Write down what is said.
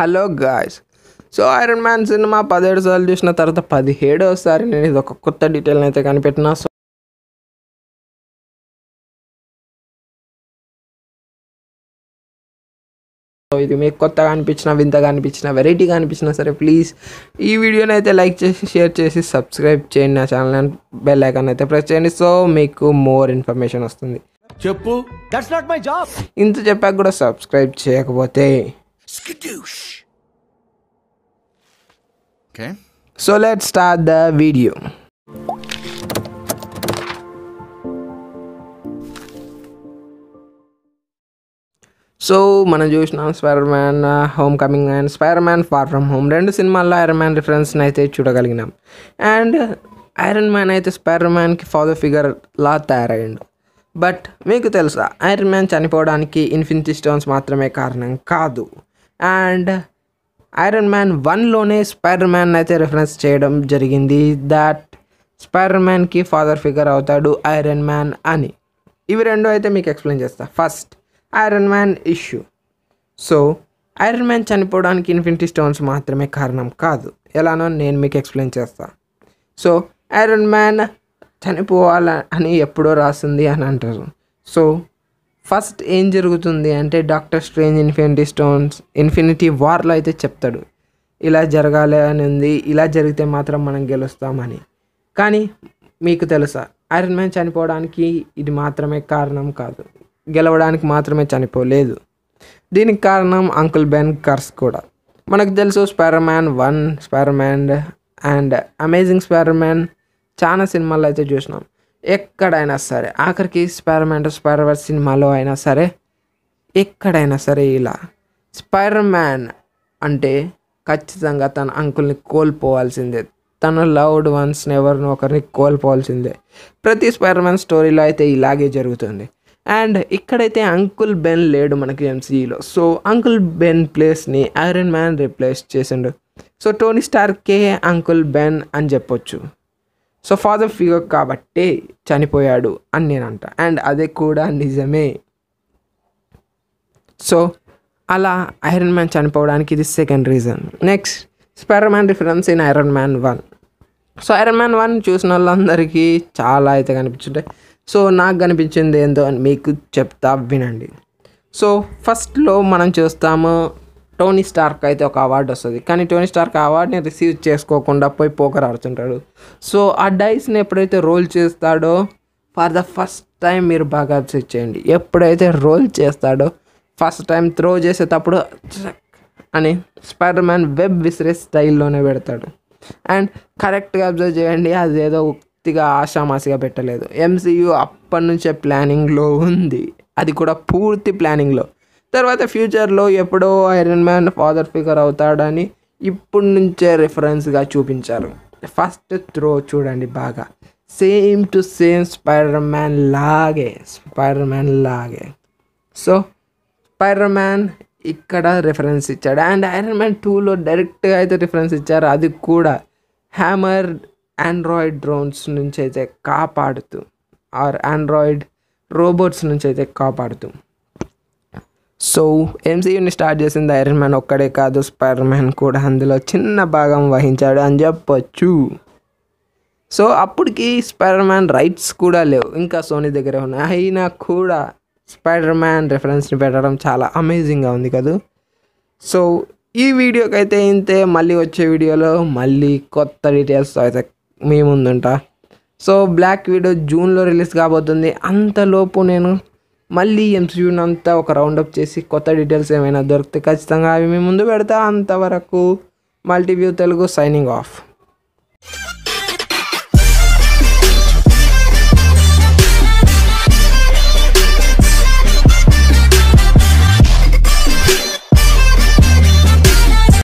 Hello guys so Iron Man సినిమా పదిహేడు సార్లు చూసిన తర్వాత పదిహేడోసారి నేను ఇది ఒక కొత్త డీటెయిల్ని అయితే కనిపెట్టిన సో ఇది మీకు కొత్తగా అనిపించిన వింతగా అనిపించిన వెరైటీగా అనిపించినా సరే ప్లీజ్ ఈ వీడియోని అయితే లైక్ చేసి షేర్ చేసి సబ్స్క్రైబ్ చేయండి నా ఛానల్ అండ్ బెల్ ఐకాన్ అయితే ప్రెస్ చేయండి సో మీకు మోర్ ఇన్ఫర్మేషన్ వస్తుంది చెప్పు దట్స్ నాట్ మై జాబ్ ఇంత చెప్పాక కూడా సబ్స్క్రైబ్ చేయకపోతే Skadoosh! Okay. So let's start the video. So మనం చూసిన Spider Man Homecoming and Spider Man Far From Home రెండు సినిమాల్లో ఐరన్ మ్యాన్ రిఫరెన్స్ని అయితే చూడగలిగినాం అండ్ ఐరన్ మ్యాన్ అయితే స్పైర్ మ్యాన్కి ఫాదర్ ఫిగర్ లా తయారయ్యాడు బట్ మీకు తెలుసా ఐరన్ మ్యాన్ చనిపోవడానికి ఇన్ఫినిటీ స్టోన్స్ మాత్రమే కారణం కాదు అండ్ ఐరన్ మ్యాన్ వన్లోనే స్పైడర్ మ్యాన్ అయితే రిఫరెన్స్ చేయడం జరిగింది దాట్ స్పైడర్ మ్యాన్కి ఫాదర్ ఫిగర్ అవుతాడు ఐరన్ మ్యాన్ అని ఇవి రెండు అయితే మీకు ఎక్స్ప్లెయిన్ చేస్తా first Iron Man issue so Iron Man చనిపోవడానికి ఇన్ఫినిటీ స్టోన్స్ మాత్రమే కారణం కాదు ఎలానో నేను మీకు ఎక్స్ప్లెయిన్ చేస్తా సో ఐరన్ మ్యాన్ చనిపోవాలని ఎప్పుడో రాసింది అని అంటారు సో ఫస్ట్ ఏం జరుగుతుంది అంటే doctor Strange Infinity Stones Infinity వార్లో అయితే చెప్తాడు ఇలా జరగాలి అని ఉంది ఇలా జరిగితే మాత్రం మనం గెలుస్తామని కానీ మీకు తెలుసా ఐరన్ మ్యాన్ చనిపోవడానికి ఇది మాత్రమే కారణం కాదు గెలవడానికి మాత్రమే చనిపోలేదు దీనికి కారణం అంకుల్ బెన్ కర్స్ కూడా మనకు తెలుసు Spider Man one Spider Man and Amazing Spider Man చాలా సినిమాల్లో అయితే చూసినాం ఎక్కడైనా సరే ఆఖరికి స్పైర్మ్యాన్ స్పైడర్వర్స్ సినిమాలో అయినా సరే ఎక్కడైనా సరే ఇలా మ్యాన్ అంటే ఖచ్చితంగా తన అంకుల్ని కోల్పోవాల్సిందే తన లవ్డ్ వన్స్ ఎవరిని ఒకరిని కోల్పోవాల్సిందే ప్రతి మ్యాన్ స్టోరీలో అయితే ఇలాగే జరుగుతుంది అండ్ ఇక్కడైతే అంకుల్ బెన్ లేడు మనకి ఎంసీఈలో సో అంకుల్ బెన్ ప్లేస్ని ఐరన్ మ్యాన్ రిప్లేస్ చేసిండు సో టోనీ స్టార్కే అంకుల్ బెన్ అని చెప్పొచ్చు సో ఫాదర్ ఫిగర్ కాబట్టే చనిపోయాడు అని నేను అంట అండ్ అదే కూడా నిజమే సో అలా ఐరన్ మ్యాన్ చనిపోవడానికి ఇది second reason next Spider Man reference in Iron Man one so Iron Man one చూసిన వాళ్ళందరికీ చాలా అయితే కనిపించుంటాయి సో నాకు కనిపించింది ఏందో అని మీకు చెప్తా వినండి సో ఫస్ట్లో మనం చూస్తాము టోనీ స్టార్క్ అయితే ఒక అవార్డు వస్తుంది కానీ టోనీ స్టార్క్ ఆ అవార్డుని రిసీవ్ చేసుకోకుండా పోయి పోకర్ ఆడుతుంటాడు సో ఆ డైస్ని ఎప్పుడైతే రోల్ చేస్తాడో ఫర్ ద ఫస్ట్ టైం మీరు బాగా అబ్సెట్ చేయండి ఎప్పుడైతే రోల్ చేస్తాడో ఫస్ట్ టైం త్రో చేసేటప్పుడు అని స్పైడర్ మ్యాన్ వెబ్ విసిరే స్టైల్లోనే పెడతాడు అండ్ కరెక్ట్గా అబ్జర్వ్ చేయండి అది ఏదో ఉక్తిగా ఆషామాసిగా పెట్టలేదు ఎంసీయూ అప్పటి నుంచే ప్లానింగ్లో ఉంది అది కూడా పూర్తి ప్లానింగ్లో తర్వాత ఫ్యూచర్లో ఎప్పుడో ఐరన్ మ్యాన్ ఫాదర్ ఫిగర్ అవుతాడని ఇప్పటి నుంచే రిఫరెన్స్గా చూపించారు ఫస్ట్ త్రో చూడండి బాగా same to same Spider Man లాగే స్పైడర్ మ్యాన్ లాగే సో స్పైడర్ మ్యాన్ ఇక్కడ రిఫరెన్స్ ఇచ్చాడు అండ్ ఐరన్ మ్యాన్ టూలో డైరెక్ట్గా అయితే రిఫరెన్స్ ఇచ్చారు అది కూడా హ్యామర్ ఆండ్రాయిడ్ డ్రోన్స్ నుంచి అయితే కాపాడుతూ ఆర్ ఆండ్రాయిడ్ రోబోట్స్ నుంచి అయితే కాపాడుతూ సో ఎంసీయూని స్టార్ట్ చేసింది ఐరన్ మ్యాన్ ఒక్కడే కాదు స్పైడర్ మ్యాన్ కూడా అందులో చిన్న భాగం వహించాడు అని చెప్పొచ్చు సో అప్పటికి స్పైడర్ మ్యాన్ రైట్స్ కూడా లేవు ఇంకా సోనీ దగ్గరే ఉన్నాయి అయినా కూడా స్పైడర్ మ్యాన్ రెఫరెన్స్ని పెట్టడం చాలా అమేజింగ్గా ఉంది కదా సో ఈ వీడియోకి అయితే ఇంతే మళ్ళీ వచ్చే వీడియోలో మళ్ళీ కొత్త డీటెయిల్స్ అయితే మీ ముందుంటా సో బ్లాక్ వీడియో జూన్లో రిలీజ్ కాబోతుంది అంతలోపు నేను మళ్ళీ ఎంసీయూని అంతా ఒక రౌండప్ చేసి కొత్త డీటెయిల్స్ ఏమైనా దొరికితే ఖచ్చితంగా అవి మీ ముందు పెడతా అంతవరకు మల్టీవ్యూ తెలుగు సైనింగ్ ఆఫ్